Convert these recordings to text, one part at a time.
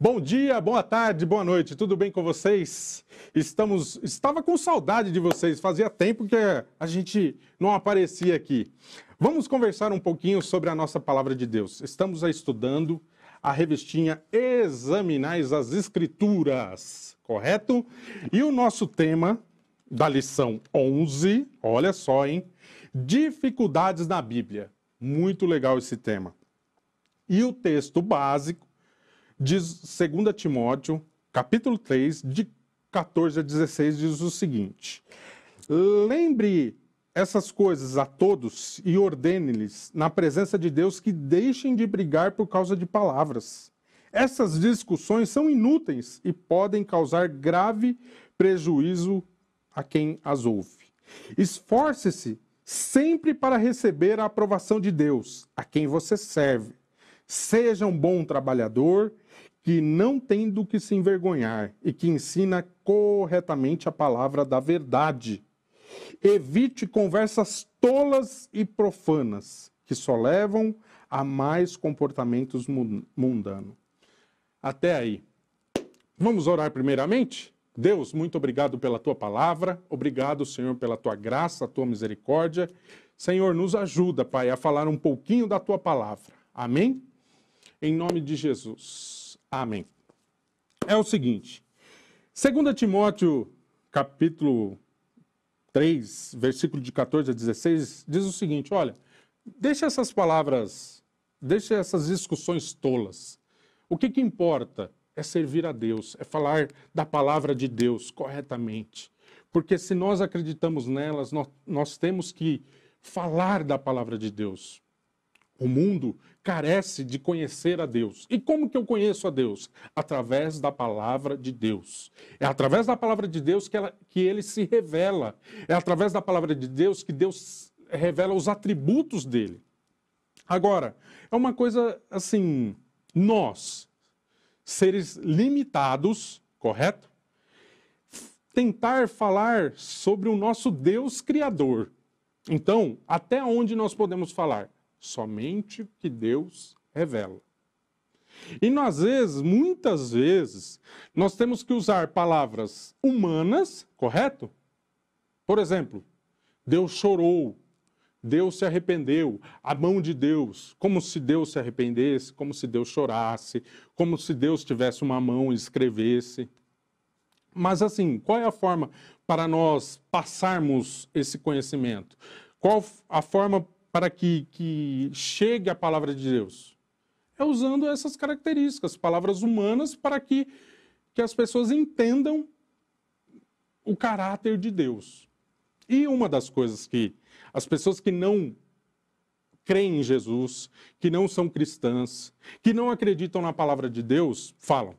Bom dia, boa tarde, boa noite, tudo bem com vocês? Estamos, estava com saudade de vocês, fazia tempo que a gente não aparecia aqui. Vamos conversar um pouquinho sobre a nossa palavra de Deus. Estamos estudando a revistinha Examinais as Escrituras, correto? E o nosso tema da lição 11, olha só, hein? Dificuldades na Bíblia. Muito legal esse tema. E o texto básico diz 2 Timóteo, capítulo 3, de 14 a 16, diz o seguinte: Lembre essas coisas a todos e ordene-lhes, na presença de Deus, que deixem de brigar por causa de palavras. Essas discussões são inúteis e podem causar grave prejuízo a quem as ouve. Esforce-se sempre para receber a aprovação de Deus, a quem você serve Seja um bom trabalhador que não tem do que se envergonhar e que ensina corretamente a palavra da verdade. Evite conversas tolas e profanas que só levam a mais comportamentos mundanos. Até aí. Vamos orar primeiramente? Deus, muito obrigado pela tua palavra, obrigado, Senhor, pela tua graça, a tua misericórdia. Senhor, nos ajuda, Pai, a falar um pouquinho da tua palavra. Amém? em nome de Jesus. Amém. É o seguinte, 2 Timóteo, capítulo 3, versículo de 14 a 16, diz o seguinte: olha, deixe essas palavras, deixe essas discussões tolas. O que, que importa é servir a Deus, é falar da palavra de Deus corretamente. Porque se nós acreditamos nelas, nós, nós temos que falar da palavra de Deus. O mundo carece de conhecer a Deus. E como que eu conheço a Deus? Através da palavra de Deus. É através da palavra de Deus que, ela, que ele se revela. É através da palavra de Deus que Deus revela os atributos dele. Agora, é uma coisa assim, nós, seres limitados, correto? Tentar falar sobre o nosso Deus Criador. Então, até onde nós podemos falar? somente o que Deus revela. E nós, às vezes, muitas vezes, nós temos que usar palavras humanas, correto? Por exemplo, Deus chorou, Deus se arrependeu, a mão de Deus, como se Deus se arrependesse, como se Deus chorasse, como se Deus tivesse uma mão e escrevesse. Mas assim, qual é a forma para nós passarmos esse conhecimento? Qual a forma para que, que chegue a palavra de Deus? É usando essas características, palavras humanas, para que, que as pessoas entendam o caráter de Deus. E uma das coisas que as pessoas que não creem em Jesus, que não são cristãs, que não acreditam na palavra de Deus, falam: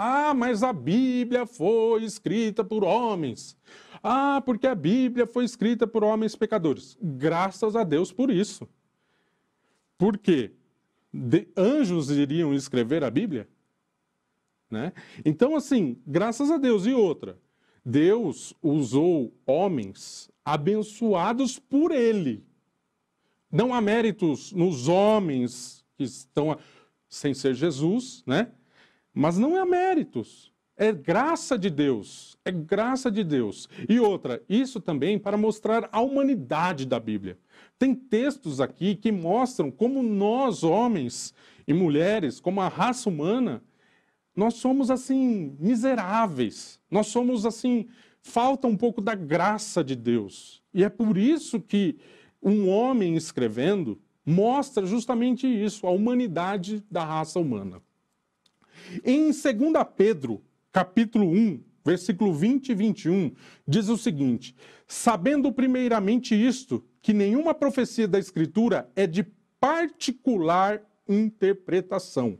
ah, mas a Bíblia foi escrita por homens. Ah, porque a Bíblia foi escrita por homens pecadores. Graças a Deus por isso. Por quê? De, anjos iriam escrever a Bíblia? Né? Então, assim, graças a Deus. E outra, Deus usou homens abençoados por Ele. Não há méritos nos homens que estão, a, sem ser Jesus, né? Mas não é méritos. É graça de Deus. É graça de Deus. E outra, isso também para mostrar a humanidade da Bíblia. Tem textos aqui que mostram como nós, homens e mulheres, como a raça humana, nós somos assim miseráveis. Nós somos assim, falta um pouco da graça de Deus. E é por isso que um homem escrevendo mostra justamente isso, a humanidade da raça humana. Em 2 Pedro, capítulo 1, versículo 20 e 21, diz o seguinte: Sabendo primeiramente isto, que nenhuma profecia da Escritura é de particular interpretação,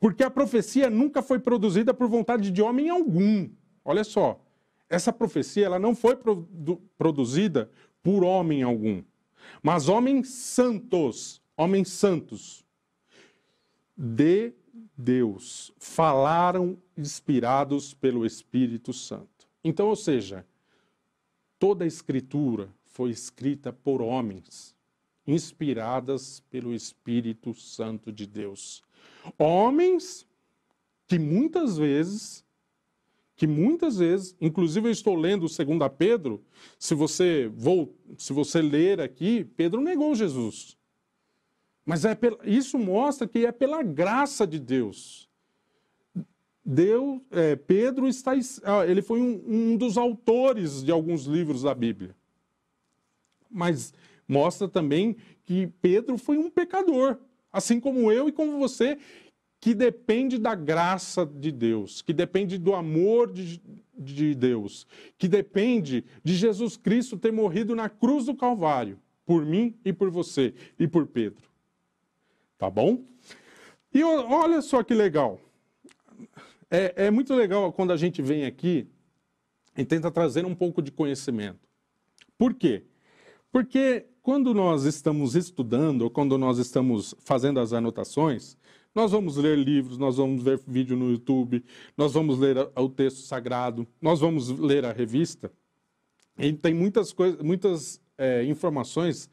porque a profecia nunca foi produzida por vontade de homem algum. Olha só, essa profecia ela não foi produ produzida por homem algum, mas homens santos, homens santos de Deus, falaram inspirados pelo Espírito Santo. Então, ou seja, toda a Escritura foi escrita por homens, inspiradas pelo Espírito Santo de Deus. Homens que muitas vezes, que muitas vezes, inclusive eu estou lendo 2 Pedro, se você, vou, se você ler aqui, Pedro negou Jesus. Mas é pela, isso mostra que é pela graça de Deus. Deus é, Pedro está, ah, ele foi um, um dos autores de alguns livros da Bíblia. Mas mostra também que Pedro foi um pecador, assim como eu e como você, que depende da graça de Deus, que depende do amor de, de Deus, que depende de Jesus Cristo ter morrido na cruz do Calvário, por mim e por você e por Pedro tá bom? E olha só que legal. É, é muito legal quando a gente vem aqui e tenta trazer um pouco de conhecimento. Por quê? Porque quando nós estamos estudando ou quando nós estamos fazendo as anotações, nós vamos ler livros, nós vamos ver vídeo no YouTube, nós vamos ler o texto sagrado, nós vamos ler a revista. E tem muitas coisas, muitas é, informações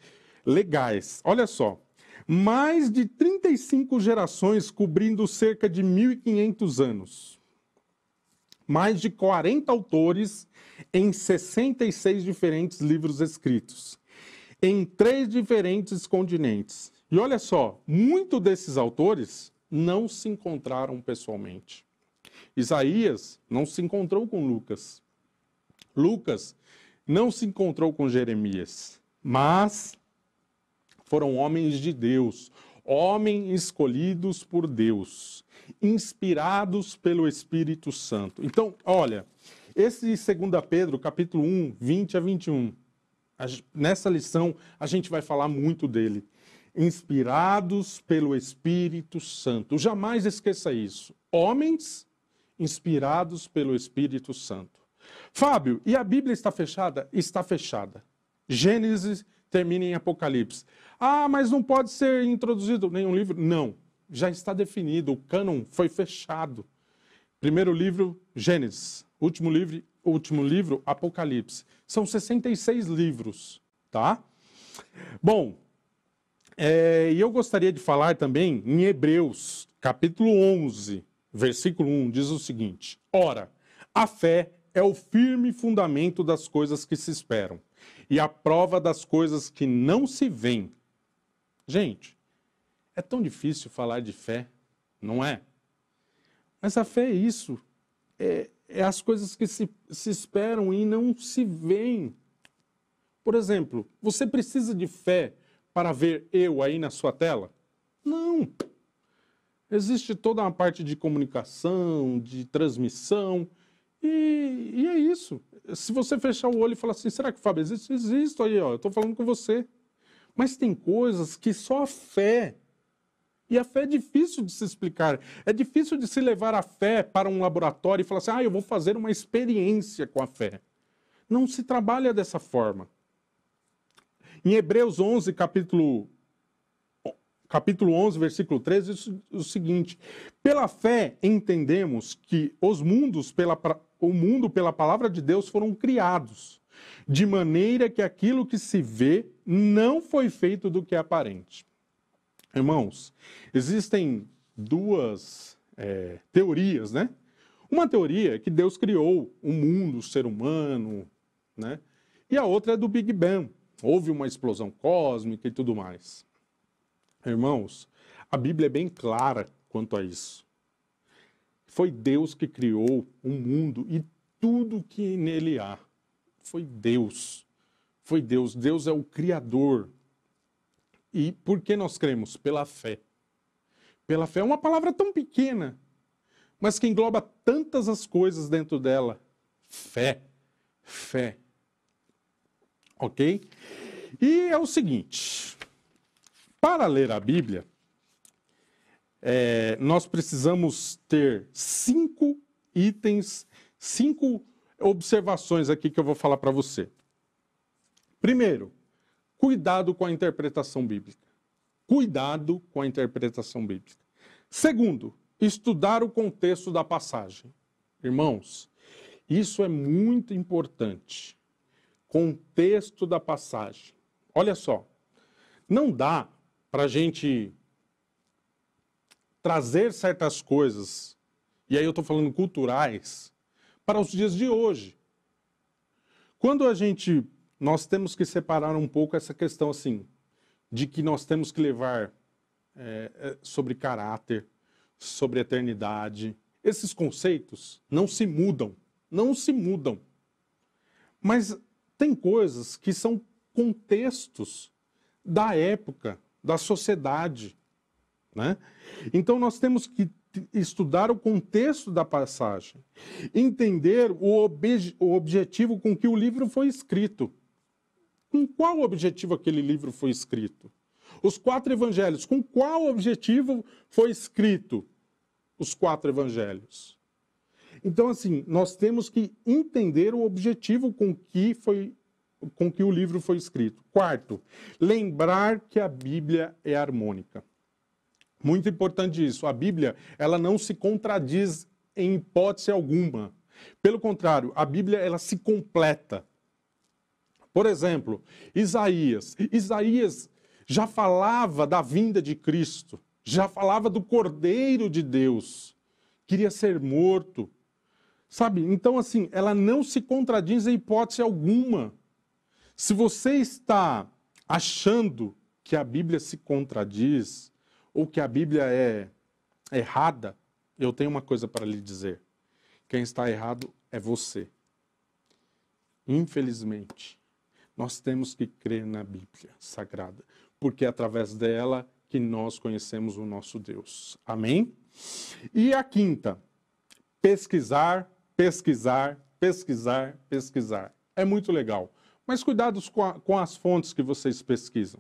legais. Olha só, mais de 35 gerações cobrindo cerca de 1.500 anos. Mais de 40 autores em 66 diferentes livros escritos, em três diferentes continentes. E olha só, muitos desses autores não se encontraram pessoalmente. Isaías não se encontrou com Lucas. Lucas não se encontrou com Jeremias, mas foram homens de Deus, homens escolhidos por Deus, inspirados pelo Espírito Santo. Então, olha, esse 2 Pedro, capítulo 1, 20 a 21, nessa lição a gente vai falar muito dele. Inspirados pelo Espírito Santo. Jamais esqueça isso. Homens inspirados pelo Espírito Santo. Fábio, e a Bíblia está fechada? Está fechada. Gênesis termina em Apocalipse. Ah, mas não pode ser introduzido nenhum livro? Não, já está definido, o cânon foi fechado. Primeiro livro, Gênesis. Último livro, último livro Apocalipse. São 66 livros, tá? Bom, é, e é, eu gostaria de falar também em Hebreus, capítulo 11, versículo 1, diz o seguinte: Ora, a fé é o firme fundamento das coisas que se esperam e a prova das coisas que não se veem. Gente, é tão difícil falar de fé, não é? Mas a fé é isso. É, é as coisas que se, se esperam e não se veem. Por exemplo, você precisa de fé para ver eu aí na sua tela? Não! Existe toda uma parte de comunicação, de transmissão, e, e é isso. Se você fechar o olho e falar assim, será que o Fábio existe? Existo aí, ó, eu estou falando com você. Mas tem coisas que só a fé. E a fé é difícil de se explicar. É difícil de se levar a fé para um laboratório e falar assim, ah, eu vou fazer uma experiência com a fé. Não se trabalha dessa forma. Em Hebreus 11, capítulo capítulo 11, versículo 13, é o seguinte: Pela fé entendemos que os mundos pela o mundo pela palavra de Deus foram criados, de maneira que aquilo que se vê não foi feito do que é aparente. Irmãos, existem duas é, teorias, né? Uma teoria é que Deus criou o um mundo, o ser humano, né? E a outra é do Big Bang. Houve uma explosão cósmica e tudo mais. Irmãos, a Bíblia é bem clara quanto a isso. Foi Deus que criou o mundo e tudo que nele há. Foi Deus. Foi Deus. Deus é o Criador. E por que nós cremos? Pela fé. Pela fé é uma palavra tão pequena, mas que engloba tantas as coisas dentro dela. Fé. Fé. Ok? E é o seguinte: para ler a Bíblia, é, nós precisamos ter cinco itens, cinco observações aqui que eu vou falar para você. Primeiro, cuidado com a interpretação bíblica. Cuidado com a interpretação bíblica. Segundo, estudar o contexto da passagem. Irmãos, isso é muito importante. Contexto da passagem. Olha só, não dá para a gente trazer certas coisas, e aí eu estou falando culturais, para os dias de hoje. Quando a gente. Nós temos que separar um pouco essa questão assim, de que nós temos que levar é, é sobre caráter, sobre eternidade. Esses conceitos não se mudam, não se mudam. Mas tem coisas que são contextos da época da sociedade. Né? Então nós temos que estudar o contexto da passagem, entender o, obje o objetivo com que o livro foi escrito. Com qual objetivo aquele livro foi escrito? Os quatro evangelhos, com qual objetivo foi escrito os quatro evangelhos? Então, assim, nós temos que entender o objetivo com que foi com que o livro foi escrito. Quarto, lembrar que a Bíblia é harmônica. Muito importante isso. A Bíblia, ela não se contradiz em hipótese alguma. Pelo contrário, a Bíblia ela se completa. Por exemplo, Isaías. Isaías já falava da vinda de Cristo, já falava do Cordeiro de Deus, queria ser morto. Sabe? Então, assim, ela não se contradiz em hipótese alguma. Se você está achando que a Bíblia se contradiz ou que a Bíblia é errada, eu tenho uma coisa para lhe dizer. Quem está errado é você. Infelizmente, nós temos que crer na Bíblia Sagrada, porque é através dela que nós conhecemos o nosso Deus. Amém? E a quinta, pesquisar, pesquisar, pesquisar, pesquisar. É muito legal. Mas cuidados com, a, com as fontes que vocês pesquisam.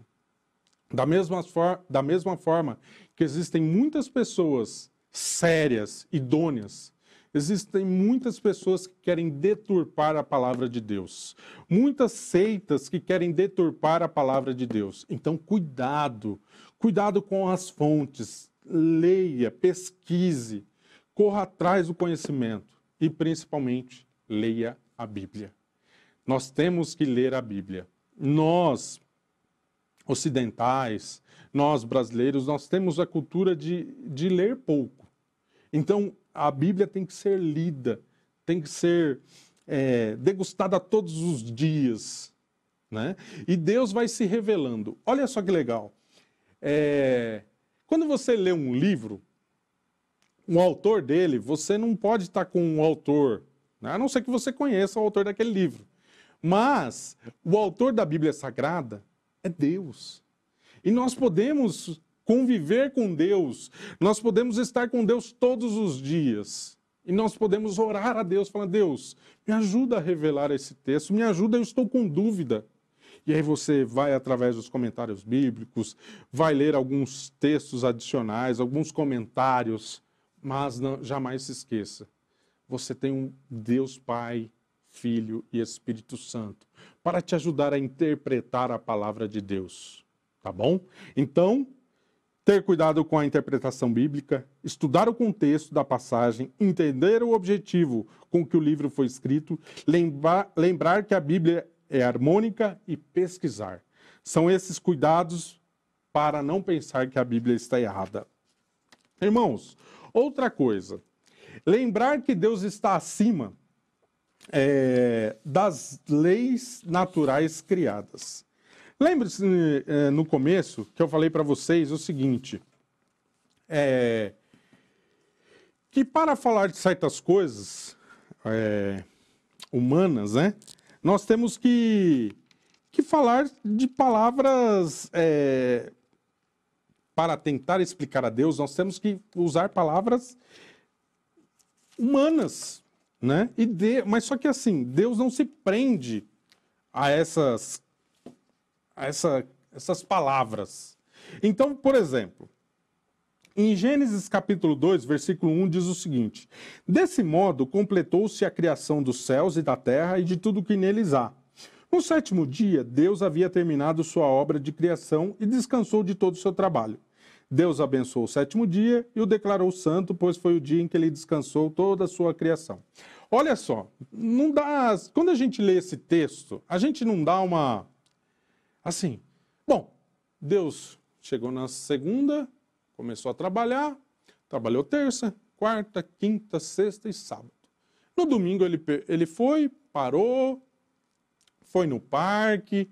Da mesma, for, da mesma forma que existem muitas pessoas sérias, idôneas, existem muitas pessoas que querem deturpar a palavra de Deus, muitas seitas que querem deturpar a palavra de Deus. Então, cuidado, cuidado com as fontes, leia, pesquise, corra atrás do conhecimento e, principalmente, leia a Bíblia. Nós temos que ler a Bíblia. Nós, ocidentais, nós brasileiros, nós temos a cultura de, de ler pouco. Então, a Bíblia tem que ser lida, tem que ser é, degustada todos os dias. Né? E Deus vai se revelando. Olha só que legal. É, quando você lê um livro, o autor dele, você não pode estar com o um autor, né? a não ser que você conheça o autor daquele livro. Mas o autor da Bíblia Sagrada é Deus. E nós podemos conviver com Deus, nós podemos estar com Deus todos os dias. E nós podemos orar a Deus, falar: Deus, me ajuda a revelar esse texto, me ajuda, eu estou com dúvida. E aí você vai através dos comentários bíblicos, vai ler alguns textos adicionais, alguns comentários, mas não, jamais se esqueça: você tem um Deus Pai Filho e Espírito Santo, para te ajudar a interpretar a palavra de Deus. Tá bom? Então, ter cuidado com a interpretação bíblica, estudar o contexto da passagem, entender o objetivo com que o livro foi escrito, lembrar, lembrar que a Bíblia é harmônica e pesquisar. São esses cuidados para não pensar que a Bíblia está errada. Irmãos, outra coisa, lembrar que Deus está acima é, das leis naturais criadas. Lembre-se é, no começo que eu falei para vocês o seguinte: é, que para falar de certas coisas é, humanas, né, nós temos que, que falar de palavras. É, para tentar explicar a Deus, nós temos que usar palavras humanas, né? E de... Mas só que assim, Deus não se prende a essas, a essa, essas palavras. Então, por exemplo, em Gênesis capítulo 2, versículo 1 diz o seguinte: Desse modo completou-se a criação dos céus e da terra e de tudo que neles há. No sétimo dia, Deus havia terminado sua obra de criação e descansou de todo o seu trabalho. Deus abençoou o sétimo dia e o declarou santo, pois foi o dia em que ele descansou toda a sua criação. Olha só, não dá. Quando a gente lê esse texto, a gente não dá uma. Assim, bom, Deus chegou na segunda, começou a trabalhar, trabalhou terça, quarta, quinta, sexta e sábado. No domingo ele, ele foi, parou, foi no parque,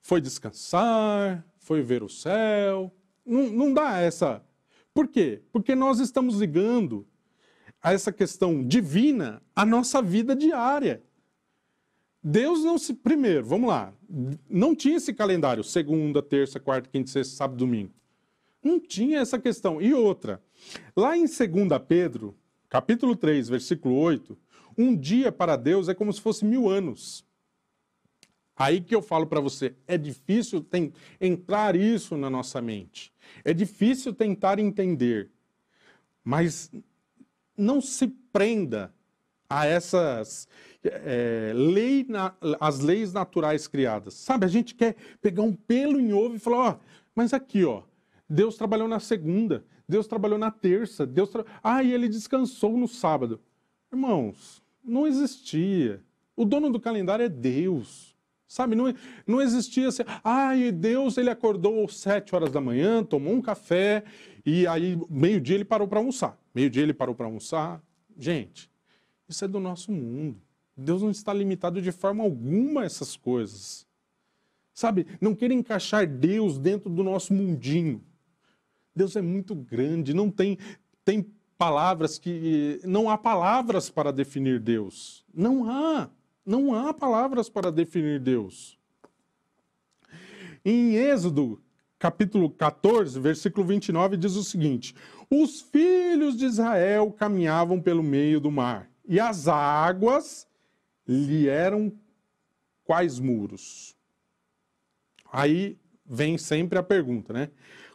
foi descansar, foi ver o céu, não, não dá essa. Por quê? Porque nós estamos ligando a essa questão divina à nossa vida diária. Deus não se. Primeiro, vamos lá. Não tinha esse calendário, segunda, terça, quarta, quinta, sexta, sábado, domingo. Não tinha essa questão. E outra, lá em 2 Pedro, capítulo 3, versículo 8, um dia para Deus é como se fosse mil anos. Aí que eu falo para você, é difícil tem, entrar isso na nossa mente. É difícil tentar entender. Mas não se prenda a essas é, lei na, as leis naturais criadas. Sabe, a gente quer pegar um pelo em ovo e falar, ó, mas aqui, ó, Deus trabalhou na segunda, Deus trabalhou na terça, Deus tra... ah, e ele descansou no sábado. Irmãos, não existia. O dono do calendário é Deus. Sabe, não, não existia assim, ai, Deus, ele acordou às sete horas da manhã, tomou um café e aí meio-dia ele parou para almoçar. Meio-dia ele parou para almoçar. Gente, isso é do nosso mundo. Deus não está limitado de forma alguma a essas coisas. Sabe, não queira encaixar Deus dentro do nosso mundinho. Deus é muito grande, não tem tem palavras que não há palavras para definir Deus. Não há. Não há palavras para definir Deus. Em Êxodo, capítulo 14, versículo 29, diz o seguinte: Os filhos de Israel caminhavam pelo meio do mar, e as águas lhe eram quais muros? Aí vem sempre a pergunta, né?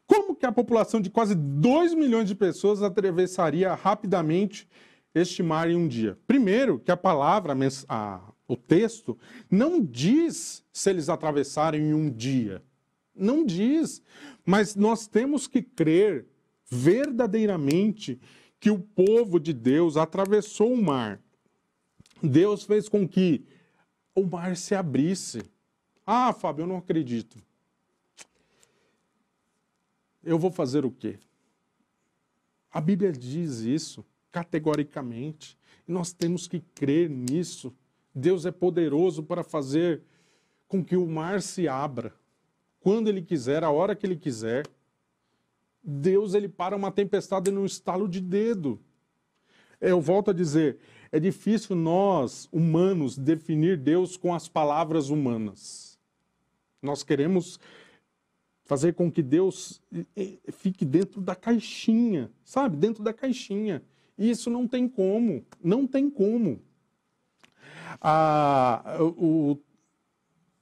Como que a população de quase 2 milhões de pessoas atravessaria rapidamente este mar em um dia? Primeiro, que a palavra, a o texto, não diz se eles atravessarem em um dia. Não diz. Mas nós temos que crer verdadeiramente que o povo de Deus atravessou o mar. Deus fez com que o mar se abrisse. Ah, Fábio, eu não acredito. Eu vou fazer o quê? A Bíblia diz isso categoricamente. E nós temos que crer nisso. Deus é poderoso para fazer com que o mar se abra quando ele quiser, a hora que ele quiser. Deus ele para uma tempestade num estalo de dedo. Eu volto a dizer, é difícil nós, humanos, definir Deus com as palavras humanas. Nós queremos fazer com que Deus fique dentro da caixinha, sabe? Dentro da caixinha. E isso não tem como, não tem como. A, o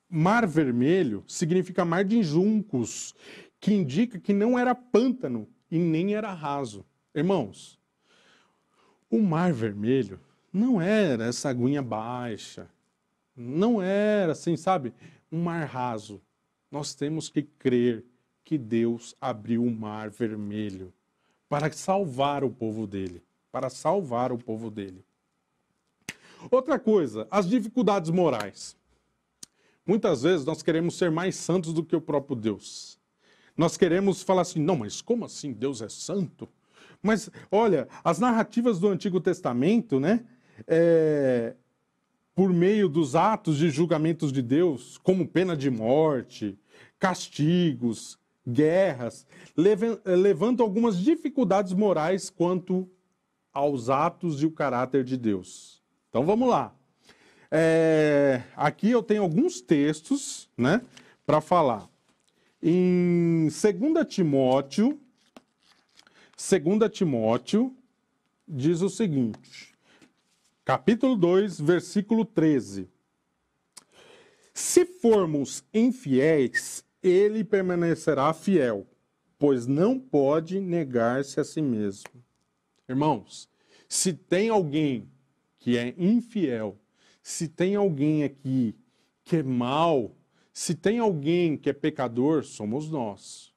mar vermelho significa mar de juncos, que indica que não era pântano e nem era raso. Irmãos, o mar vermelho não era essa aguinha baixa, não era assim, sabe, um mar raso. Nós temos que crer que Deus abriu o mar vermelho para salvar o povo dele, para salvar o povo dele. Outra coisa, as dificuldades morais. Muitas vezes nós queremos ser mais santos do que o próprio Deus. Nós queremos falar assim, não, mas como assim Deus é santo? Mas olha, as narrativas do Antigo Testamento, né, é, por meio dos atos de julgamentos de Deus, como pena de morte, castigos, guerras, eh, levantam algumas dificuldades morais quanto aos atos e o caráter de Deus. Então vamos lá. É, aqui eu tenho alguns textos né, para falar. Em 2 Timóteo, 2 Timóteo diz o seguinte, capítulo 2, versículo 13. Se formos infiéis, ele permanecerá fiel, pois não pode negar-se a si mesmo. Irmãos, se tem alguém que é infiel, se tem alguém aqui que é mal, se tem alguém que é pecador, somos nós.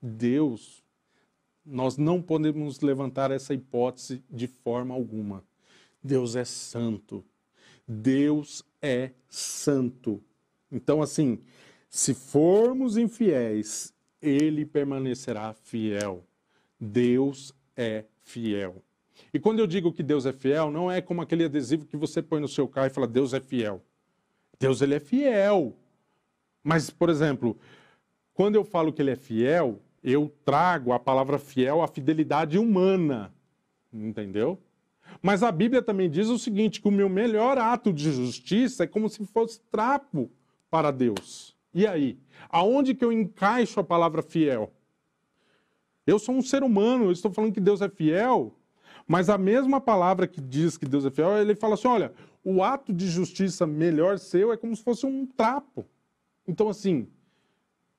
Deus, nós não podemos levantar essa hipótese de forma alguma. Deus é santo. Deus é santo. Então, assim, se formos infiéis, ele permanecerá fiel. Deus é fiel. E quando eu digo que Deus é fiel, não é como aquele adesivo que você põe no seu carro e fala Deus é fiel. Deus ele é fiel. Mas, por exemplo, quando eu falo que ele é fiel, eu trago a palavra fiel à fidelidade humana. Entendeu? Mas a Bíblia também diz o seguinte: que o meu melhor ato de justiça é como se fosse trapo para Deus. E aí? Aonde que eu encaixo a palavra fiel? Eu sou um ser humano, eu estou falando que Deus é fiel, mas a mesma palavra que diz que Deus é fiel, ele fala assim: olha, o ato de justiça melhor seu é como se fosse um trapo. Então, assim,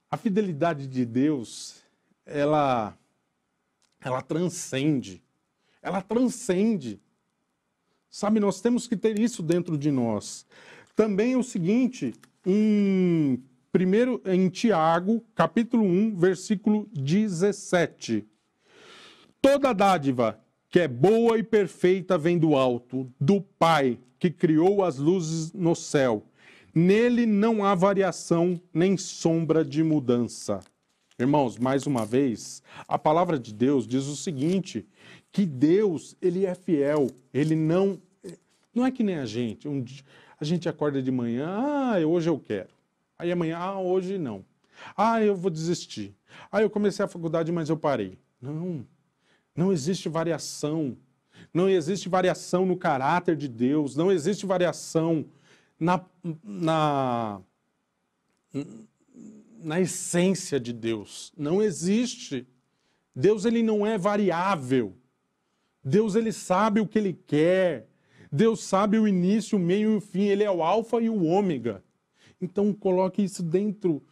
a fidelidade de Deus, ela, ela transcende. Ela transcende. Sabe, nós temos que ter isso dentro de nós. Também é o seguinte, em, primeiro, em Tiago, capítulo 1, versículo 17. Toda dádiva que é boa e perfeita vem do alto, do Pai, que criou as luzes no céu. Nele não há variação nem sombra de mudança. Irmãos, mais uma vez, a palavra de Deus diz o seguinte, que Deus, ele é fiel, ele não não é que nem a gente, um, a gente acorda de manhã, ah, hoje eu quero. Aí amanhã, ah, hoje não. Ah, eu vou desistir. Ah, eu comecei a faculdade, mas eu parei. Não, não existe variação. Não existe variação no caráter de Deus. Não existe variação na, na, na essência de Deus. Não existe. Deus ele não é variável. Deus ele sabe o que ele quer. Deus sabe o início, o meio e o fim. Ele é o alfa e o ômega. Então coloque isso dentro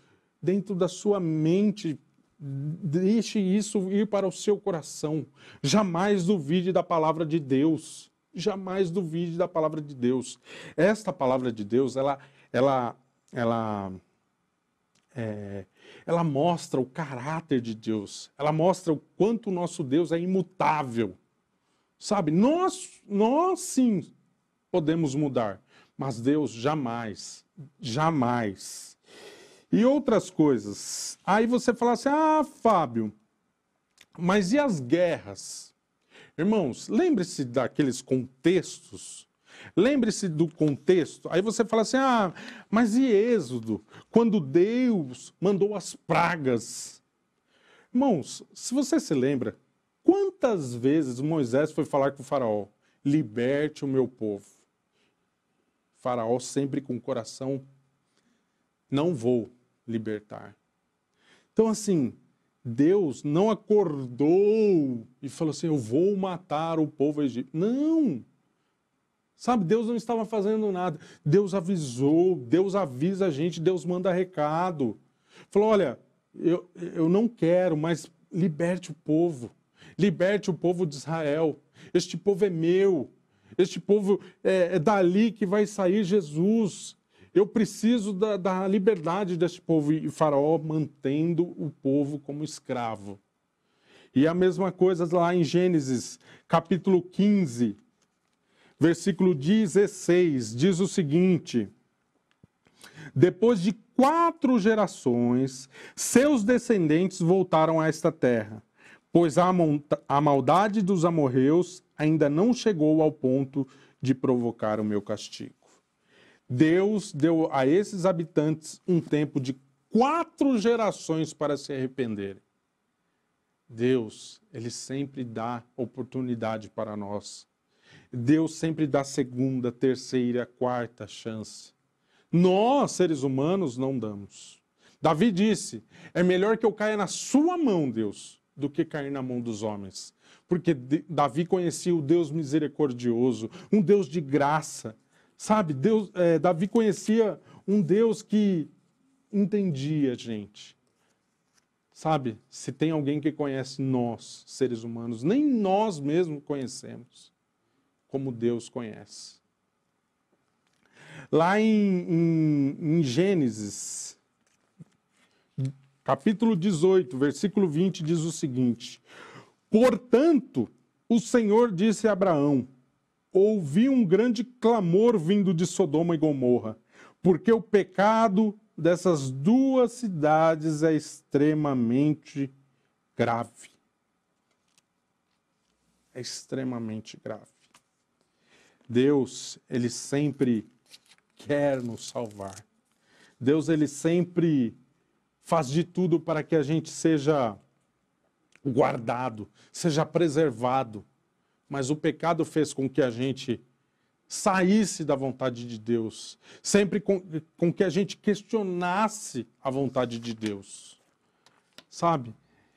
dentro da sua mente Deixe isso ir para o seu coração. Jamais duvide da palavra de Deus. Jamais duvide da palavra de Deus. Esta palavra de Deus, ela, ela, ela, é, ela mostra o caráter de Deus. Ela mostra o quanto o nosso Deus é imutável. Sabe? Nós, nós sim podemos mudar, mas Deus jamais, jamais e outras coisas. Aí você fala assim: ah, Fábio, mas e as guerras? Irmãos, lembre-se daqueles contextos. Lembre-se do contexto. Aí você fala assim: ah, mas e Êxodo? Quando Deus mandou as pragas. Irmãos, se você se lembra, quantas vezes Moisés foi falar com o Faraó: liberte o meu povo? faraó sempre com o coração: não vou, libertar. Então, assim, Deus não acordou e falou assim: eu vou matar o povo egípcio. Não! Sabe, Deus não estava fazendo nada. Deus avisou, Deus avisa a gente, Deus manda recado. Falou: olha, eu, eu não quero, mas liberte o povo. Liberte o povo de Israel. Este povo é meu. Este povo é, é dali que vai sair Jesus. Eu preciso da, da liberdade deste povo. E Faraó mantendo o povo como escravo. E a mesma coisa lá em Gênesis, capítulo 15, versículo 16, diz o seguinte: Depois de quatro gerações, seus descendentes voltaram a esta terra, pois a, a maldade dos amorreus ainda não chegou ao ponto de provocar o meu castigo. Deus deu a esses habitantes um tempo de quatro gerações para se arrependerem. Deus, ele sempre dá oportunidade para nós. Deus sempre dá segunda, terceira, quarta chance. Nós, seres humanos, não damos. Davi disse: é melhor que eu caia na sua mão, Deus, do que cair na mão dos homens. Porque Davi conhecia o Deus misericordioso, um Deus de graça, Sabe, Deus, é, Davi conhecia um Deus que entendia a gente. Sabe, se tem alguém que conhece nós, seres humanos, nem nós mesmos conhecemos como Deus conhece. Lá em, em, em Gênesis, capítulo 18, versículo 20, diz o seguinte: Portanto, o Senhor disse a Abraão: ouvi um grande clamor vindo de Sodoma e Gomorra, porque o pecado dessas duas cidades é extremamente grave. É extremamente grave. Deus, ele sempre quer nos salvar. Deus, ele sempre faz de tudo para que a gente seja guardado, seja preservado mas o pecado fez com que a gente saísse da vontade de Deus, sempre com, com que a gente questionasse a vontade de Deus, sabe?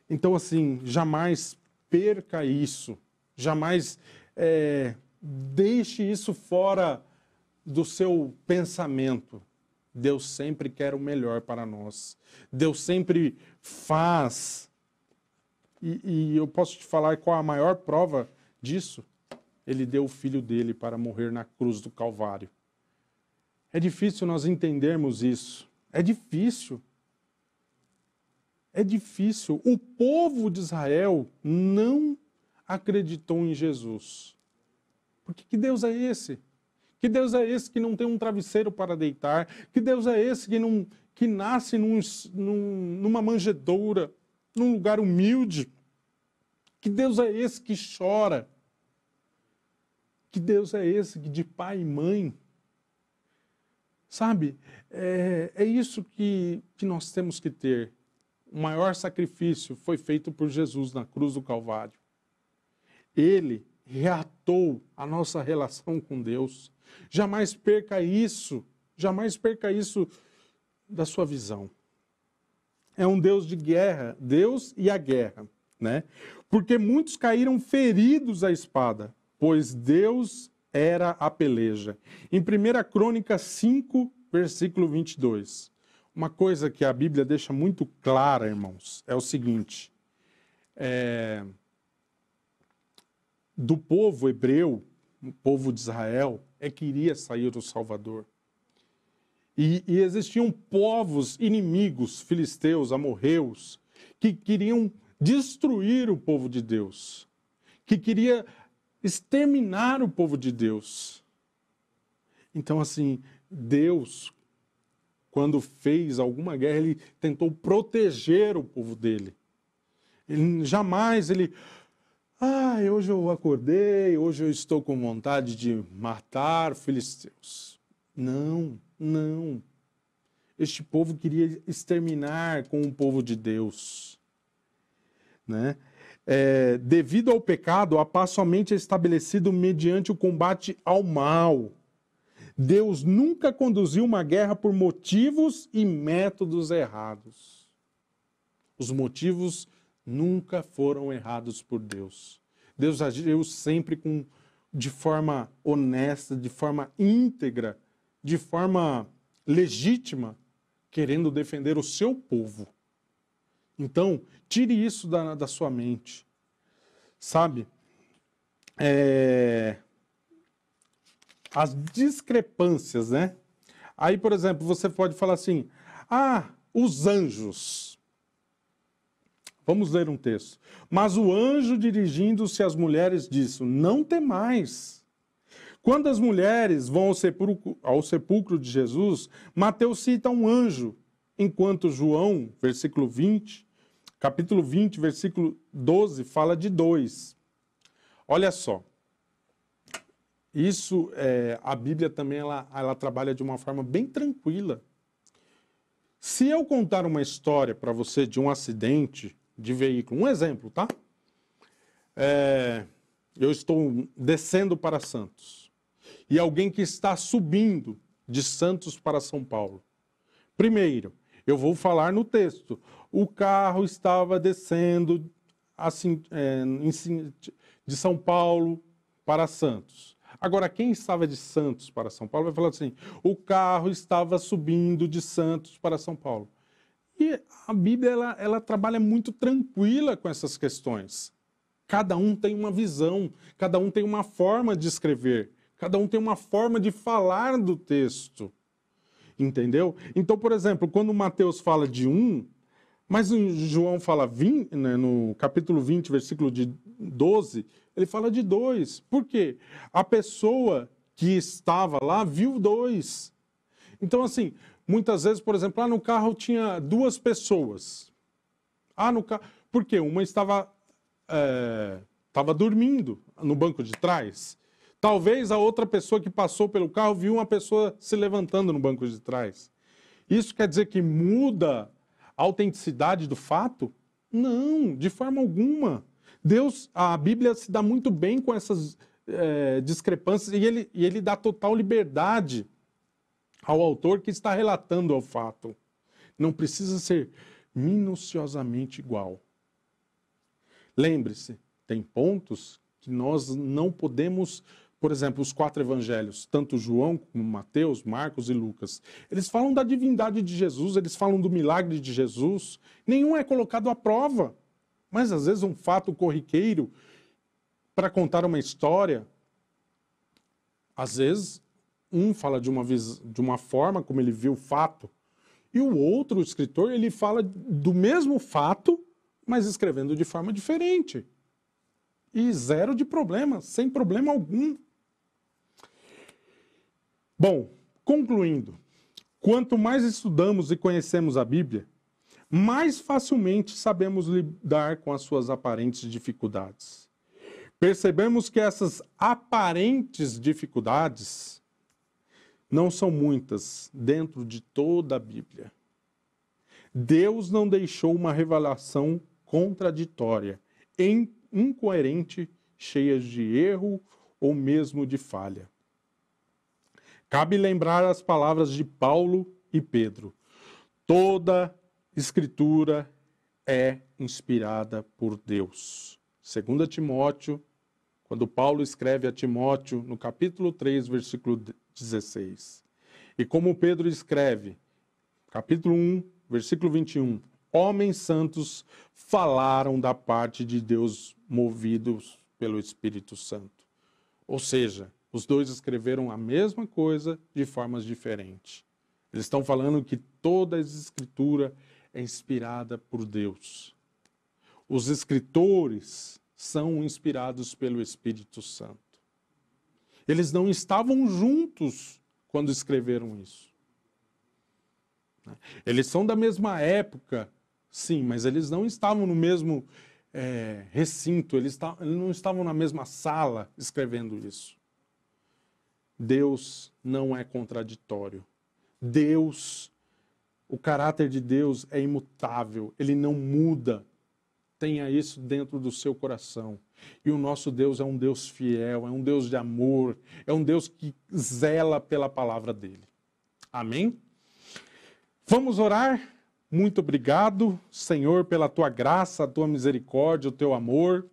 Então, assim, jamais perca isso, jamais é, deixe isso fora do seu pensamento. Deus sempre quer o melhor para nós. Deus sempre faz. E, e eu posso te falar qual é a maior prova disso, ele deu o filho dele para morrer na cruz do Calvário. É difícil nós entendermos isso. É difícil. É difícil. O povo de Israel não acreditou em Jesus. Porque que Deus é esse? Que Deus é esse que não tem um travesseiro para deitar? Que Deus é esse que, não, que nasce num, num, numa manjedoura, num lugar humilde? Que Deus é esse que chora? Que Deus é esse que de pai e mãe? Sabe, é, é isso que, que nós temos que ter. O maior sacrifício foi feito por Jesus na cruz do Calvário. Ele reatou a nossa relação com Deus. Jamais perca isso, jamais perca isso da sua visão. É um Deus de guerra, Deus e a guerra né? Porque muitos caíram feridos à espada, pois Deus era a peleja. Em 1 Crônica 5, versículo 22. Uma coisa que a Bíblia deixa muito clara, irmãos, é o seguinte: é... do povo hebreu, o povo de Israel, é que iria sair o Salvador. E, e existiam povos inimigos, filisteus, amorreus, que queriam destruir o povo de Deus, que queria exterminar o povo de Deus. Então, assim, Deus, quando fez alguma guerra, ele tentou proteger o povo dele. Ele, jamais ele. Ah, hoje eu acordei, hoje eu estou com vontade de matar filisteus. Não, não. Este povo queria exterminar com o povo de Deus né? É, devido ao pecado, a paz somente é estabelecida mediante o combate ao mal. Deus nunca conduziu uma guerra por motivos e métodos errados. Os motivos nunca foram errados por Deus. Deus agiu sempre com, de forma honesta, de forma íntegra, de forma legítima, querendo defender o seu povo. Então, tire isso da, da sua mente. Sabe? É... As discrepâncias, né? Aí, por exemplo, você pode falar assim: ah, os anjos. Vamos ler um texto. Mas o anjo, dirigindo-se às mulheres, disse: Não tem mais Quando as mulheres vão ao sepulcro, ao sepulcro de Jesus, Mateus cita um anjo, enquanto João, versículo 20, capítulo 20, versículo 12, fala de dois. Olha só. Isso, é, a Bíblia também, ela, ela trabalha de uma forma bem tranquila. Se eu contar uma história para você de um acidente de veículo, um exemplo, tá? É, eu estou descendo para Santos. E alguém que está subindo de Santos para São Paulo. Primeiro, eu vou falar no texto o carro estava descendo assim, é, de São Paulo para Santos. Agora, quem estava de Santos para São Paulo vai falar assim: o carro estava subindo de Santos para São Paulo. E a Bíblia ela, ela trabalha muito tranquila com essas questões. Cada um tem uma visão, cada um tem uma forma de escrever, cada um tem uma forma de falar do texto. Entendeu? Então, por exemplo, quando Mateus fala de um, mas João fala 20, né, no capítulo 20, versículo de 12, ele fala de dois. Por quê? A pessoa que estava lá viu dois. Então, assim, muitas vezes, por exemplo, lá ah, no carro tinha duas pessoas. Ah, no carro. Por quê? Uma estava, é, estava dormindo no banco de trás. Talvez a outra pessoa que passou pelo carro viu uma pessoa se levantando no banco de trás. Isso quer dizer que muda autenticidade do fato? Não, de forma alguma. Deus, a Bíblia se dá muito bem com essas é, discrepâncias e ele, e ele dá total liberdade ao autor que está relatando ao fato. Não precisa ser minuciosamente igual. Lembre-se, tem pontos que nós não podemos por exemplo, os quatro evangelhos, tanto João como Mateus, Marcos e Lucas, eles falam da divindade de Jesus, eles falam do milagre de Jesus, nenhum é colocado à prova. Mas às vezes um fato corriqueiro para contar uma história, às vezes um fala de uma, de uma forma como ele viu o fato, e o outro o escritor ele fala do mesmo fato, mas escrevendo de forma diferente. E zero de problema, sem problema algum. Bom, concluindo, quanto mais estudamos e conhecemos a Bíblia, mais facilmente sabemos lidar com as suas aparentes dificuldades. Percebemos que essas aparentes dificuldades não são muitas dentro de toda a Bíblia. Deus não deixou uma revelação contraditória, incoerente, cheia de erro ou mesmo de falha. Cabe lembrar as palavras de Paulo e Pedro. Toda escritura é inspirada por Deus. Segundo Timóteo, quando Paulo escreve a Timóteo no capítulo 3, versículo 16. E como Pedro escreve, capítulo 1, versículo 21, homens santos falaram da parte de Deus movidos pelo Espírito Santo. Ou seja, os dois escreveram a mesma coisa de formas diferentes. Eles estão falando que toda a escritura é inspirada por Deus. Os escritores são inspirados pelo Espírito Santo. Eles não estavam juntos quando escreveram isso. Eles são da mesma época, sim, mas eles não estavam no mesmo é, recinto, eles, não estavam na mesma sala escrevendo isso. Deus não é contraditório. Deus, o caráter de Deus é imutável, ele não muda. Tenha isso dentro do seu coração. E o nosso Deus é um Deus fiel, é um Deus de amor, é um Deus que zela pela palavra dele. Amém? Vamos orar? Muito obrigado, Senhor, pela tua graça, a tua misericórdia, o teu amor.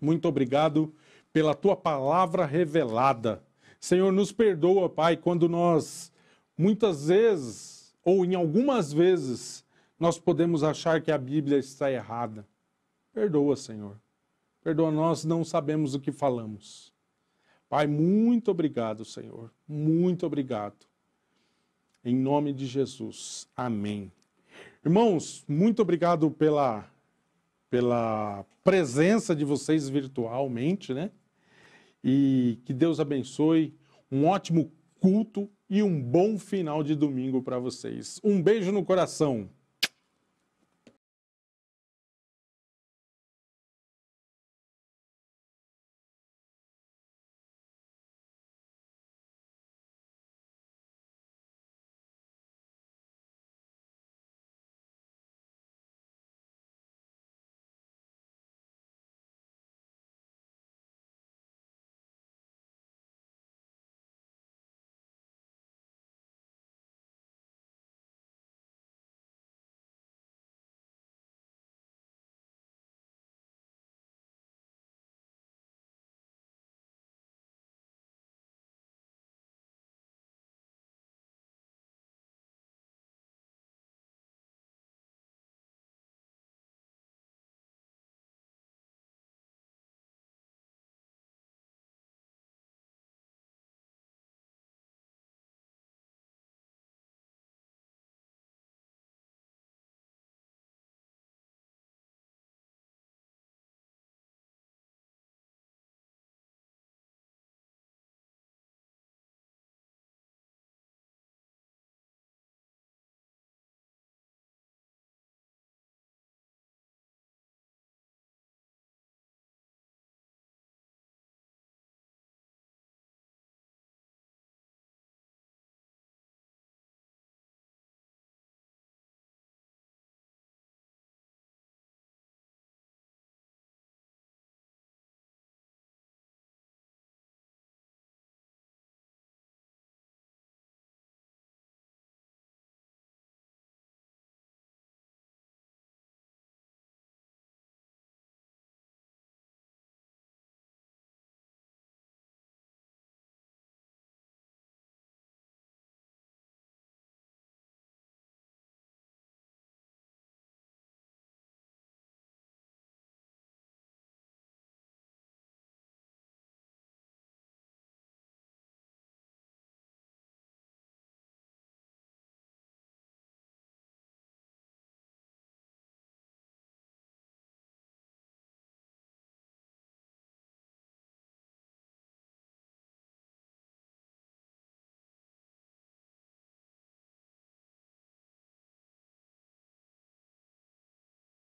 Muito obrigado pela tua palavra revelada. Senhor, nos perdoa, Pai, quando nós muitas vezes, ou em algumas vezes, nós podemos achar que a Bíblia está errada. Perdoa, Senhor. Perdoa, nós não sabemos o que falamos. Pai, muito obrigado, Senhor. Muito obrigado. Em nome de Jesus. Amém. Irmãos, muito obrigado pela, pela presença de vocês virtualmente, né? e que Deus abençoe. Um ótimo culto e um bom final de domingo para vocês. Um beijo no coração.